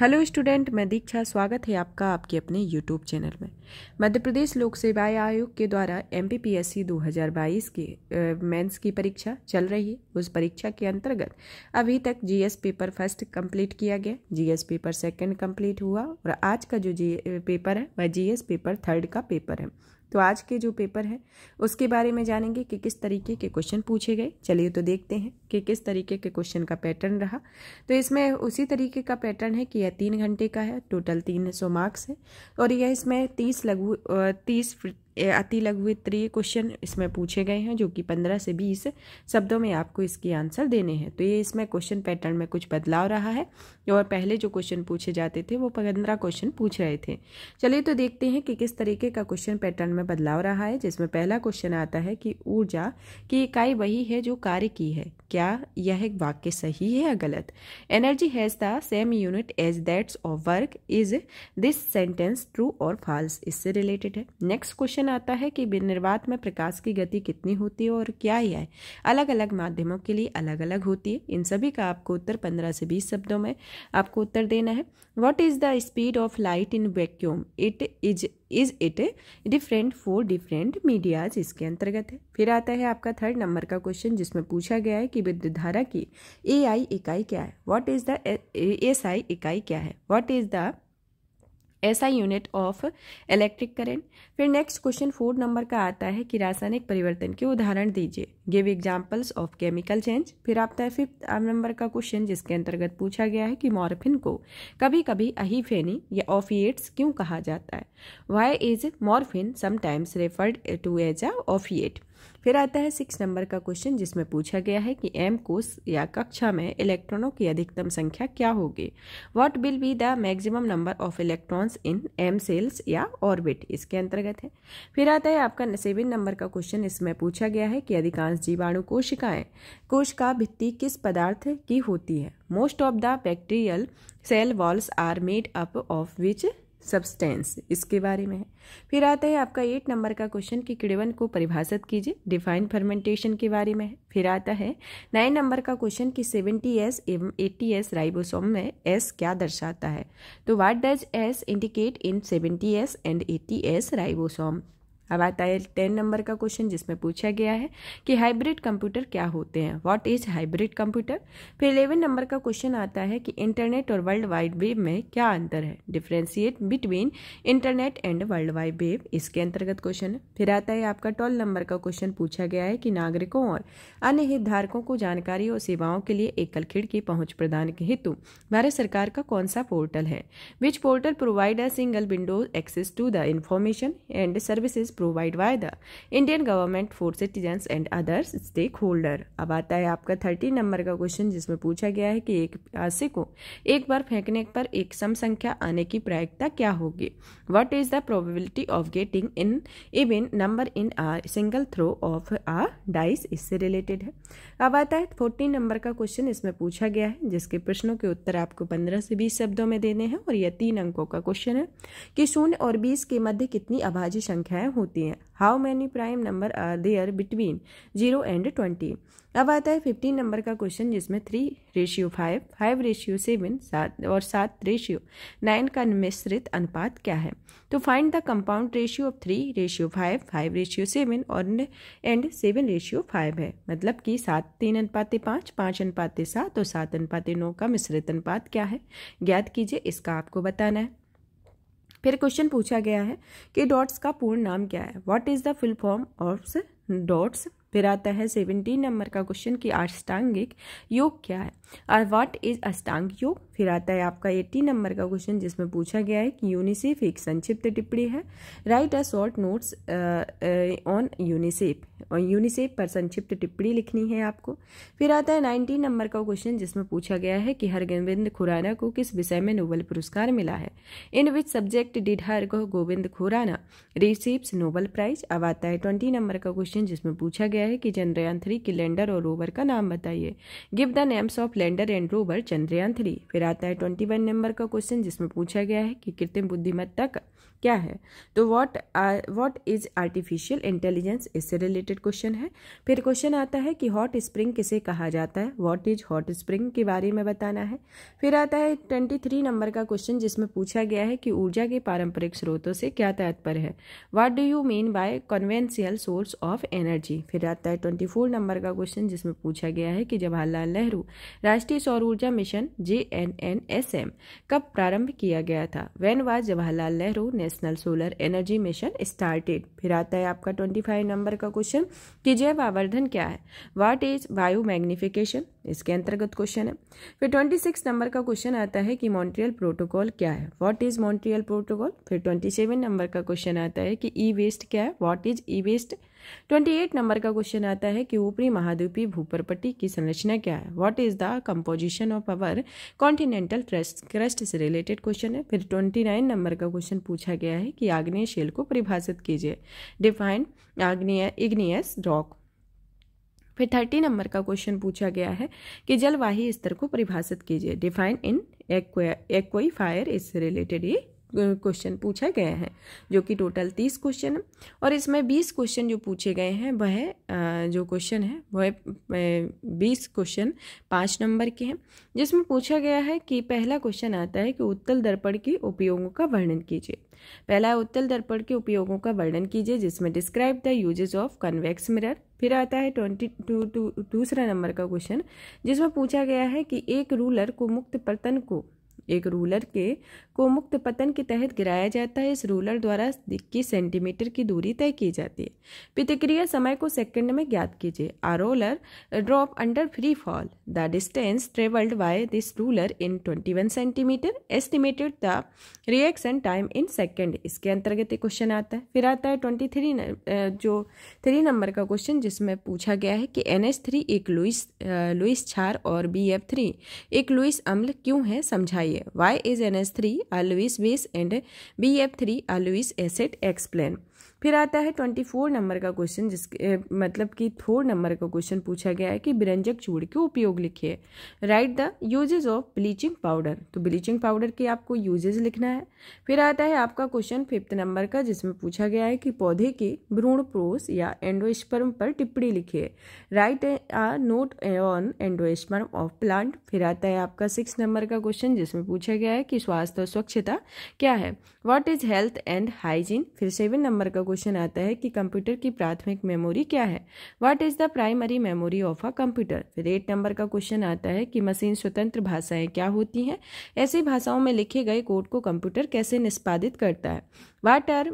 Hello student मैं दीक्षा स्वागत है आपका आपके अपने यूट्यूब चैनल में मध्य प्रदेश लोक सेवा आयोग के द्वारा M P P S C दो हज़ार बाईस की मेंस की परीक्षा चल रही है उस परीक्षा के अंतर्गत अभी तक जीएस पेपर फर्स्ट कंप्लीट किया गया जीएस पेपर सेकंड कंप्लीट हुआ और आज का जो जी पेपर है वह एस पेपर थर्ड का पेपर है तो आज के जो पेपर है उसके बारे में जानेंगे कि किस तरीके के क्वेश्चन पूछे गए चलिए तो देखते हैं कि किस तरीके के क्वेश्चन का पैटर्न रहा तो इसमें उसी तरीके का पैटर्न है कि यह तीन घंटे का है टोटल तीन सौ मार्क्स है और यह इसमें तीस लघु तीस अति लघु त्रीय क्वेश्चन इसमें पूछे गए हैं जो कि पंद्रह से बीस शब्दों में आपको इसकी आंसर देने हैं तो ये इसमें क्वेश्चन पैटर्न में कुछ बदलाव रहा है और पहले जो क्वेश्चन पूछे जाते थे वो पंद्रह क्वेश्चन पूछ रहे थे चलिए तो देखते हैं कि किस तरीके का क्वेश्चन पैटर्न में बदलाव रहा है जिसमें पहला क्वेश्चन आता है कि ऊर्जा की इकाई वही है जो कार्य की है क्या यह वाक्य सही है या गलत energy has the same unit as that's of work is this sentence true और फाल्स इससे रिलेटेड है नेक्स्ट क्वेश्चन आता है कि निर्वात में प्रकाश की गति कितनी होती है और क्या यह अलग अलग माध्यमों के लिए अलग अलग होती है इन सभी का आपको उत्तर पंद्रह से बीस शब्दों में आपको उत्तर देना है what is the speed of light in vacuum it is is it different for different medias इसके अंतर्गत है फिर आता है आपका थर्ड नंबर का क्वेश्चन जिसमें पूछा गया है कि धारा की ए आई इकाई क्या है what is the S I इकाई क्या है what is the S I unit of electric current फिर नेक्स्ट क्वेश्चन फोर नंबर का आता है कि रासायनिक परिवर्तन के उदाहरण दीजिए give examples of chemical change फिर आपता है फिफ्थ नंबर का क्वेश्चन जिसके अंतर्गत पूछा गया है कि मॉर्फिन को कभी कभी अहिफेनी या ऑफिएट्स क्यों कहा जाता है why is morphine sometimes referred to as a opiate फिर आता है सिक्स नंबर का क्वेश्चन जिसमें पूछा गया है कि एम कोस या कक्षा में इलेक्ट्रॉनों की अधिकतम संख्या क्या होगी what will be the maximum number of electrons in M shells या ऑर्बिट इसके अंतर्गत है फिर आता है आपका सेवन नंबर का क्वेश्चन इसमें पूछा गया है कि अधिकांश जीवाणु कोशिकाएं कोश का भित्ति किस पदार्थ की होती है most of the bacterial cell walls are made up of which substance इसके बारे में है फिर आता है आपका एट नंबर का क्वेश्चन कि किड़वन को परिभाषित कीजिए डिफाइन फर्मेंटेशन के बारे में है फिर आता है नाइन नंबर का क्वेश्चन कि सेवेंटी एस एवं एट्टी एस राइबोसोम में एस क्या दर्शाता है तो what does S indicate in seventy S and eighty S ribosome अब आता है टेन नंबर का क्वेश्चन जिसमें पूछा गया है कि हाइब्रिड कंप्यूटर क्या होते हैं व्हाट इज हाइब्रिड कंप्यूटर फिर इलेवन नंबर का क्वेश्चन आता है कि इंटरनेट और वर्ल्ड वाइड वेब में क्या अंतर है differentiate between internet and world wide web इसके अंतर्गत क्वेश्चन फिर आता है आपका ट्वेल्व नंबर का क्वेश्चन पूछा गया है कि नागरिकों और अन्य हितधारकों को जानकारी और सेवाओं के लिए एकल खिड़की पहुंच प्रदान हेतु भारत सरकार का कौन सा पोर्टल है which portal provide a single window access to the information and services provide by the Indian government for for and others stakeholder अब आता है आपका थर्टी नंबर का क्वेश्चन जिसमें पूछा गया है कि एक प्यासे को एक बार फेंकने पर एक सम संख्या आने की प्रायिकता क्या होगी what is the probability of getting an even number in a single throw of a dice इससे रिलेटेड है अब आता है फोर्टीन नंबर का क्वेश्चन इसमें पूछा गया है जिसके प्रश्नों के उत्तर आपको पंद्रह से बीस शब्दों में देने हैं और यह तीन अंकों का क्वेश्चन है कि शून्य और बीस के मध्य कितनी अभाज्य संख्याएं हो होती हैं how many prime number are there between zero and twenty अब आता है फिफ्टीन नंबर का क्वेश्चन जिसमें three ratio five five ratio seven सात और सात रेशियो नाइन का मिश्रित अनुपात क्या है तो find the compound ratio of three ratio five five ratio seven और एंड सेवन रेशियो फाइव है मतलब कि सात तीन अनुपाते पाँच पाँच अनुपाते सात और सात अनुपाते नौ का मिश्रित अनुपात क्या है ज्ञात कीजिए इसका आपको बताना है फिर क्वेश्चन पूछा गया है कि डॉट्स का पूर्ण नाम क्या है what is the full form of DOTS फिर आता है सेवनटीन नंबर का क्वेश्चन कि आष्टांगिक योग क्या है और व्हाट इज अष्टांग योग फिर आता है आपका एट्टी नंबर का क्वेश्चन जिसमें पूछा गया है कि यूनिसेफ एक संक्षिप्त टिप्पणी है write a short notes on UNICEF और यूनिसेफ पर संक्षिप्त टिप्पणी लिखनी है आपको फिर आता है नाइनटीन नंबर का क्वेश्चन जिसमें पूछा गया है कि हरगोविंद खुराना को किस विषय में नोबल पुरस्कार मिला है in which subject did Har Gobind Khorana receives Nobel prize अब आता है ट्वेंटी नंबर का क्वेश्चन जिसमें पूछा गया है कि चंद्रयान थ्री कैलेंडर और रोवर का नाम बताइए give the names of lander and rover Chandrayaan three फिर आता है ट्वेंटी वन नंबर का क्वेश्चन जिसमें पूछा गया है कि कृत्रिम बुद्धिमत्ता का क्या है तो what what is artificial intelligence इससे रिलेटेड क्वेश्चन है फिर क्वेश्चन आता है कि हॉट स्प्रिंग किसे कहा जाता है व्हाट इज हॉट स्प्रिंग के बारे में बताना है फिर आता है ट्वेंटी थ्री नंबर का क्वेश्चन जिसमें पूछा गया है कि ऊर्जा के पारंपरिक स्रोतों से क्या तात्पर्य है what do you mean by conventional source of energy फिर आता है ट्वेंटी फोर नंबर का क्वेश्चन जिसमें पूछा गया है कि जवाहरलाल नेहरू राष्ट्रीय सौर ऊर्जा mission J N N S M कब प्रारंभ किया गया था when was Jawaharlal Nehru national solar energy mission started फिर आता है आपका ट्वेंटी फाइव नंबर का क्वेश्चन कि जैव आवर्धन क्या है वाट इज वायु मैग्निफिकेशन इसके अंतर्गत क्वेश्चन है फिर ट्वेंटी सिक्स नंबर का क्वेश्चन आता है कि मॉन्ट्रियल प्रोटोकॉल क्या है वॉट इज मॉन्ट्रियल प्रोटोकॉल फिर ट्वेंटी सेवन नंबर का क्वेश्चन आता है कि ई वेस्ट क्या है what is e waste twenty eight number का क्वेश्चन आता है कि ऊपरी महाद्वीपीय भूपरपट्टी की संरचना क्या है what is the composition of our continental crust crust से रिलेटेड क्वेश्चन है फिर ट्वेंटी नाइन नंबर का क्वेश्चन पूछा गया है कि आग्नेय शेल को परिभाषित कीजिए डिफाइन आग्नेय इग्नियस रॉक फिर थर्टी नंबर का क्वेश्चन पूछा गया है कि जलवाही स्तर को परिभाषित कीजिए डिफाइन इन एक्वाई फायर इससे रिलेटेड ये क्वेश्चन पूछा गया है जो कि टोटल तीस क्वेश्चन और इसमें बीस क्वेश्चन जो पूछे गए हैं वह जो क्वेश्चन है वह बीस क्वेश्चन पाँच नंबर के हैं जिसमें पूछा गया है कि पहला क्वेश्चन आता है कि उत्तल दर्पण के उपयोगों का वर्णन कीजिए पहला है उत्तल दर्पण के उपयोगों का वर्णन कीजिए जिसमें describe the uses of convex mirror फिर आता है ट्वेंटी टू टू दूसरा नंबर का क्वेश्चन जिसमें पूछा गया है कि एक रूलर को मुक्त पर्तन को एक रूलर के को मुक्त पतन के तहत गिराया जाता है इस रूलर द्वारा इक्कीस सेंटीमीटर की दूरी तय की जाती है प्रतिक्रिया समय को सेकंड में ज्ञात कीजिए a ruler drop under free fall the distance travelled by this ruler in twenty one centimetre estimated the reaction time in second इसके अंतर्गत एक क्वेश्चन आता है फिर आता है ट्वेंटी थ्री जो थ्री नंबर का क्वेश्चन जिसमें पूछा गया है कि एन एच थ्री एक लुइस लुइस छार और बी एफ थ्री एक लुइस अम्ल क्यों है समझाइए Y is NS3 a Lewis base and BF3 a Lewis acid? Explain. फिर आता है ट्वेंटी फोर नंबर का क्वेश्चन जिसके मतलब कि फोर नंबर का क्वेश्चन पूछा गया है कि बिरंजक चूड़ के उपयोग लिखिए write the uses of bleaching powder तो ब्लीचिंग पाउडर के आपको यूजेज लिखना है फिर आता है आपका क्वेश्चन फिफ्थ नंबर का जिसमें पूछा गया है कि पौधे के भ्रूण प्रोस या एंडोस्पर्म पर टिप्पणी लिखिए write a note on endosperm of plant फिर आता है आपका सिक्स नंबर का क्वेश्चन जिसमें पूछा गया है कि स्वास्थ्य और स्वच्छता क्या है what is health and hygiene फिर सेवन नंबर का क्वेश्चन आता है कि कंप्यूटर की प्राथमिक मेमोरी क्या है what is the primary memory of a computer फिर एट नंबर का क्वेश्चन आता है कि मशीन स्वतंत्र भाषाएं क्या होती हैं ऐसी भाषाओं में लिखे गए कोड को कंप्यूटर कैसे निष्पादित करता है what are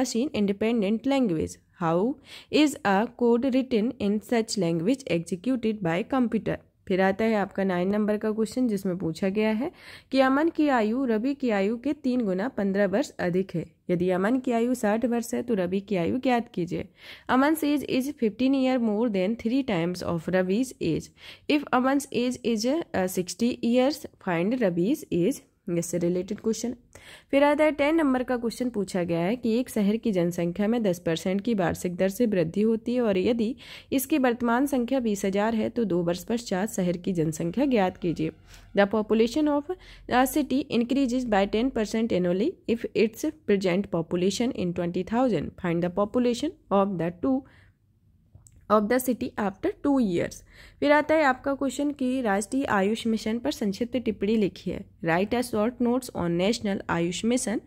machine independent language how is a code written in such language executed by computer फिर आता है आपका नाइन नंबर का क्वेश्चन जिसमें पूछा गया है कि अमन की आयु रवि की आयु के तीन गुना पंद्रह वर्ष अधिक है यदि अमन की आयु साठ वर्ष है तो रवि की आयु ज्ञात कीजिए Aman age is fifteen year more than three times of Ravi's age if Aman age is sixty years find Ravi's age इससे रिलेटेड क्वेश्चन फिर आता है टेन नंबर का क्वेश्चन पूछा गया है कि एक शहर की जनसंख्या में दस परसेंट की वार्षिक दर से वृद्धि होती है और यदि इसकी वर्तमान संख्या बीस हजार है तो दो वर्ष पश्चात शहर की जनसंख्या ज्ञात कीजिए the population of a city increases by ten percent annually if its present population in twenty thousand find the population of the two of the city after two years फिर आता है आपका क्वेश्चन कि राष्ट्रीय आयुष मिशन पर संक्षिप्त टिप्पणी लिखी है write a short notes on national Ayush mission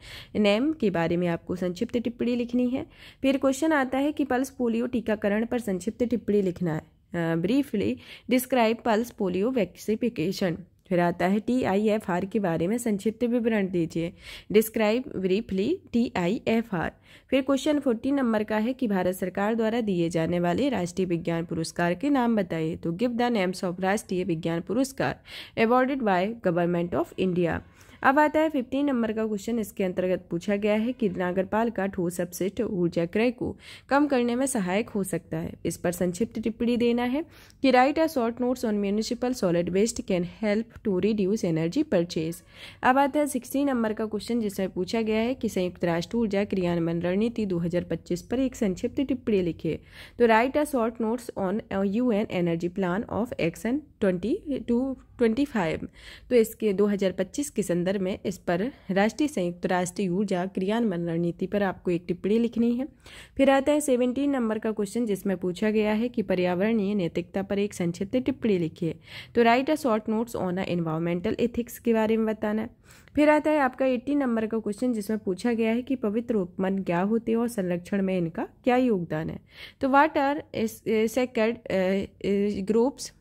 name के बारे में आपको संक्षिप्त टिप्पणी लिखनी है फिर क्वेश्चन आता है कि पल्स पोलियो टीकाकरण पर संक्षिप्त टिप्पणी लिखना है briefly describe pulse polio vaccination फिर आता है टी आई एफ आर के बारे में संक्षिप्त विवरण दीजिए describe briefly T I F R फिर क्वेश्चन फोर्टीन नंबर का है कि भारत सरकार द्वारा दिए जाने वाले राष्ट्रीय विज्ञान पुरस्कार के नाम बताइए तो गिव द नेम्स ऑफ राष्ट्रीय विज्ञान पुरस्कार awarded by government of India अब आता है फिफ्टीन नंबर का क्वेश्चन इसके अंतर्गत पूछा गया है कि नागरपाल का ठोस अपशिष्ट ऊर्जा क्रय को कम करने में सहायक हो सकता है इस पर संक्षिप्त टिप्पणी देना है कि write a short notes on municipal solid waste can help to reduce energy purchase अब आता है सिक्सटीन नंबर का क्वेश्चन जिसमें पूछा गया है कि संयुक्त राष्ट्र ऊर्जा क्रियान्वयन रणनीति दो पर एक संक्षिप्त टिप्पणी लिखे तो write a short notes on U N energy plan of action twenty two twenty five तो इसके 2025 के संदर्भ में इस पर राष्ट्रीय संयुक्त राष्ट्र ऊर्जा क्रियान्वयन रणनीति पर आपको एक टिप्पणी लिखनी है फिर आता है सेवेंटीन नंबर का क्वेश्चन जिसमें पूछा गया है कि पर्यावरणीय नैतिकता पर एक संक्षिप्त टिप्पणी लिखिए तो write a short notes on a environmental ethics के बारे में बताना है फिर आता है आपका एट्टीन नंबर का क्वेश्चन जिसमें पूछा गया है कि पवित्र उपमन क्या होते हैं और संरक्षण में इनका क्या योगदान है तो what are sacred groves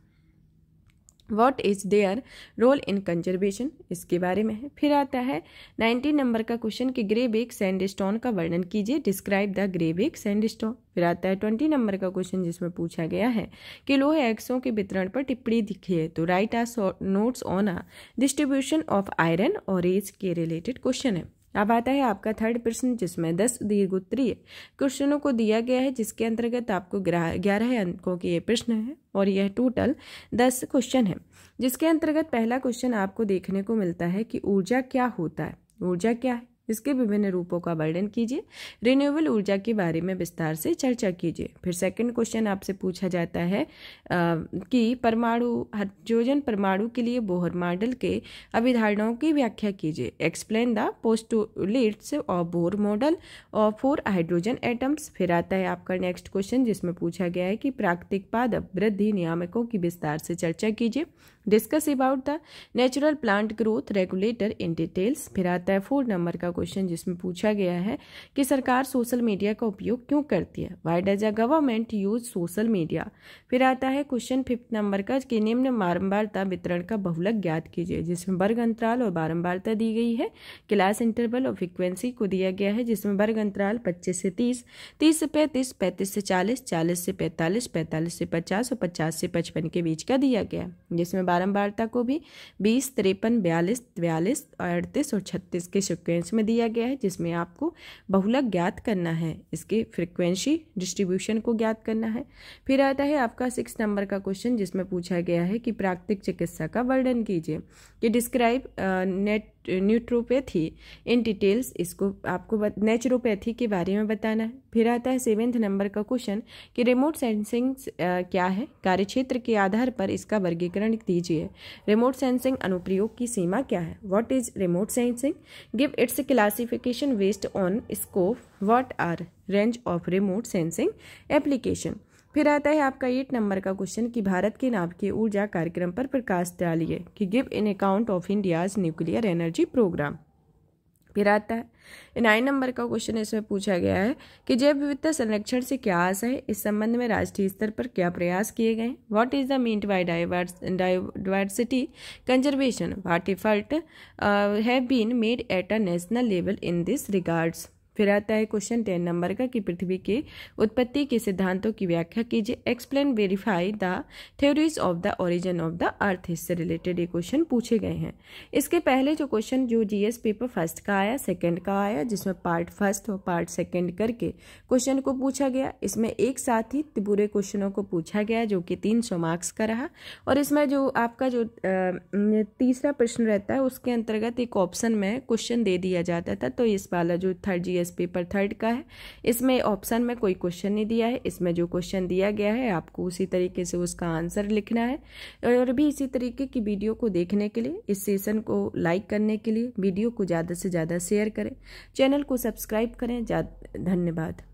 what is their role in conservation इसके बारे में है फिर आता है नाइनटीन नंबर का क्वेश्चन कि ग्रे सैंड स्टोन का वर्णन कीजिए describe the grey sandstone फिर आता है ट्वेंटी नंबर का क्वेश्चन जिसमें पूछा गया है कि लोहे एक्सों के वितरण पर टिप्पणी दिखी तो है तो write a notes on a distribution of iron ore एज के रिलेटेड क्वेश्चन है अब आता है आपका थर्ड प्रश्न जिसमें दस दीर्घ उत्तरीय क्वेश्चनों को दिया गया है जिसके अंतर्गत आपको ग्यारह अंकों के ये प्रश्न है और यह टोटल दस क्वेश्चन है जिसके अंतर्गत पहला क्वेश्चन आपको देखने को मिलता है कि ऊर्जा क्या होता है ऊर्जा क्या है इसके विभिन्न रूपों का वर्णन कीजिए रिन्यूएबल ऊर्जा के बारे में विस्तार से चर्चा कीजिए फिर सेकंड क्वेश्चन आपसे पूछा जाता है आ, कि परमाणु हाइड्रोजन परमाणु के लिए बोहर मॉडल के अभिधारणाओं की व्याख्या कीजिए explain the postulates of Bohr model और फोर हाइड्रोजन एटम्स फिर आता है आपका नेक्स्ट क्वेश्चन जिसमें पूछा गया है कि प्राकृतिक पाद वृद्धि नियामकों की विस्तार से चर्चा कीजिए discuss about the natural plant growth regulator in details फिर आता है फोर नंबर का क्वेश्चन जिसमें पूछा गया है कि सरकार सोशल मीडिया का उपयोग क्यों करती है why does a government use social media फिर आता है क्वेश्चन फिफ्थ नंबर का कि निम्न बारंबारता वितरण का बहुलक ज्ञात कीजिए जिसमें वर्ग अंतराल और बारंबारता दी गई है क्लास इंटरवल और फ्रिक्वेंसी को दिया गया है जिसमें वर्ग अंतराल पच्चीस से तीस तीस से पैंतीस पैंतीस से चालीस चालीस से पैंतालीस पैंतालीस से पचास और पचास से पचपन के बीच का दिया गया जिसमें बारंबारता को भी बीस तिरपन बयालीस बयालीस अड़तीस और छत्तीस के सिक्वेंस में में दिया गया है जिसमें आपको बहुलक ज्ञात करना है इसके फ्रिक्वेंसी डिस्ट्रीब्यूशन को ज्ञात करना है फिर आता है आपका सिक्स नंबर का क्वेश्चन जिसमें पूछा गया है कि प्राकृतिक चिकित्सा का वर्णन कीजिए कि describe naturopathy in details इसको आपको नेचुरोपैथी के बारे में बताना है फिर आता है सेवेंथ नंबर का क्वेश्चन कि रिमोट सेंसिंग क्या है कार्यक्षेत्र के आधार पर इसका वर्गीकरण दीजिए रिमोट सेंसिंग अनुप्रयोग की सीमा क्या है what is remote sensing give its classification based on scope what are range of remote sensing application फिर आता है आपका एट नंबर का क्वेश्चन कि भारत के के ऊर्जा कार्यक्रम पर प्रकाश डालिए कि give an account of India's nuclear energy programme फिर आता है नाइन नंबर का क्वेश्चन इसमें पूछा गया है कि जैव विविधता संरक्षण से क्या आशा है इस संबंध में राष्ट्रीय स्तर पर क्या प्रयास किए गए what is the meant biodiversity conservation what effort have been made at a national level in this regards फिर आता है क्वेश्चन टेन नंबर का कि पृथ्वी के उत्पत्ति के सिद्धांतों की व्याख्या कीजिए explain verify the theories of the origin of the earth इससे रिलेटेड ये क्वेश्चन पूछे गए हैं इसके पहले जो क्वेश्चन जो जीएस पेपर फर्स्ट का आया सेकंड का आया जिसमें पार्ट फर्स्ट और पार्ट सेकेंड करके क्वेश्चन को पूछा गया इसमें एक साथ ही पूरे क्वेश्चनों को पूछा गया जो कि तीन सौ मार्क्स का रहा और इसमें जो आपका जो तीसरा प्रश्न रहता है उसके अंतर्गत एक ऑप्शन में क्वेश्चन दे दिया जाता था तो इस वाला जो third G S paper third का है इसमें ऑप्शन में कोई क्वेश्चन नहीं दिया है इसमें जो क्वेश्चन दिया गया है आपको उसी तरीके से उसका आंसर लिखना है और भी इसी तरीके की वीडियो को देखने के लिए इस सेशन को लाइक करने के लिए वीडियो को ज़्यादा से ज़्यादा शेयर करें चैनल को सब्सक्राइब करें धन्यवाद